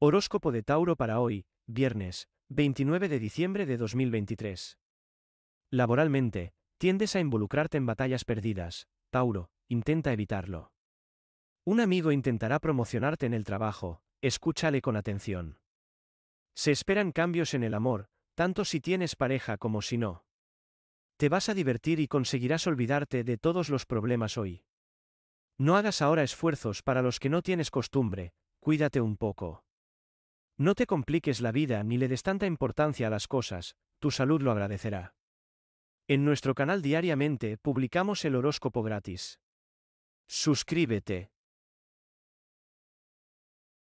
Horóscopo de Tauro para hoy, viernes, 29 de diciembre de 2023. Laboralmente, tiendes a involucrarte en batallas perdidas, Tauro, intenta evitarlo. Un amigo intentará promocionarte en el trabajo, escúchale con atención. Se esperan cambios en el amor, tanto si tienes pareja como si no. Te vas a divertir y conseguirás olvidarte de todos los problemas hoy. No hagas ahora esfuerzos para los que no tienes costumbre, cuídate un poco. No te compliques la vida ni le des tanta importancia a las cosas, tu salud lo agradecerá. En nuestro canal diariamente publicamos el horóscopo gratis. Suscríbete.